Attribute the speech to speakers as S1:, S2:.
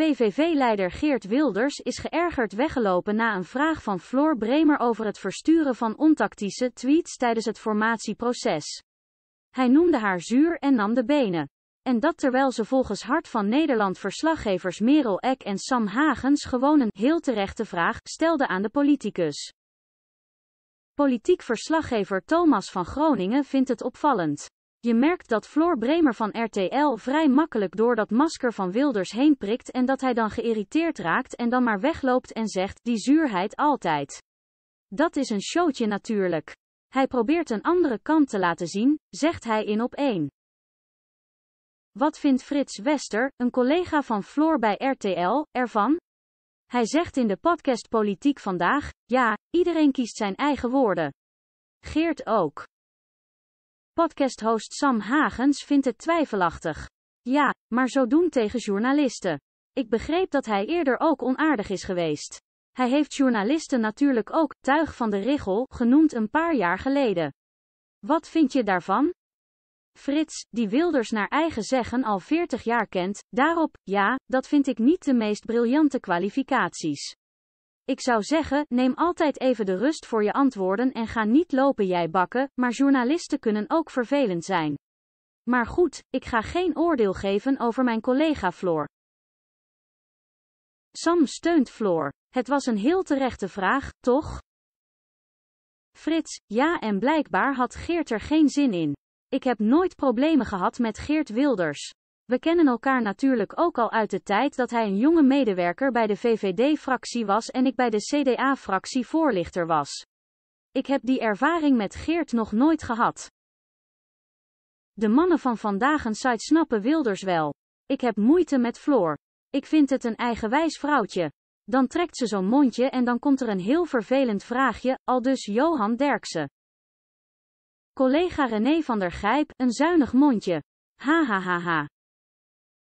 S1: PVV-leider Geert Wilders is geërgerd weggelopen na een vraag van Floor Bremer over het versturen van ontactische tweets tijdens het formatieproces. Hij noemde haar zuur en nam de benen. En dat terwijl ze volgens Hart van Nederland verslaggevers Merel Eck en Sam Hagens gewoon een heel terechte vraag stelde aan de politicus. Politiek verslaggever Thomas van Groningen vindt het opvallend. Je merkt dat Floor Bremer van RTL vrij makkelijk door dat masker van Wilders heen prikt en dat hij dan geïrriteerd raakt en dan maar wegloopt en zegt, die zuurheid altijd. Dat is een showtje natuurlijk. Hij probeert een andere kant te laten zien, zegt hij in op één. Wat vindt Frits Wester, een collega van Floor bij RTL, ervan? Hij zegt in de podcast Politiek vandaag: Ja, iedereen kiest zijn eigen woorden. Geert ook. Podcast-host Sam Hagens vindt het twijfelachtig. Ja, maar zo doen tegen journalisten. Ik begreep dat hij eerder ook onaardig is geweest. Hij heeft journalisten natuurlijk ook tuig van de richel genoemd een paar jaar geleden. Wat vind je daarvan? Frits, die Wilders naar eigen zeggen al 40 jaar kent, daarop, ja, dat vind ik niet de meest briljante kwalificaties. Ik zou zeggen, neem altijd even de rust voor je antwoorden en ga niet lopen jij bakken, maar journalisten kunnen ook vervelend zijn. Maar goed, ik ga geen oordeel geven over mijn collega Floor. Sam steunt Floor. Het was een heel terechte vraag, toch? Frits, ja en blijkbaar had Geert er geen zin in. Ik heb nooit problemen gehad met Geert Wilders. We kennen elkaar natuurlijk ook al uit de tijd dat hij een jonge medewerker bij de VVD-fractie was en ik bij de CDA-fractie voorlichter was. Ik heb die ervaring met Geert nog nooit gehad. De mannen van vandaag een site snappen Wilders wel. Ik heb moeite met Floor. Ik vind het een eigenwijs vrouwtje. Dan trekt ze zo'n mondje en dan komt er een heel vervelend vraagje, al dus Johan Derksen. Collega René van der Grijp, een zuinig mondje. Ha ha ha ha.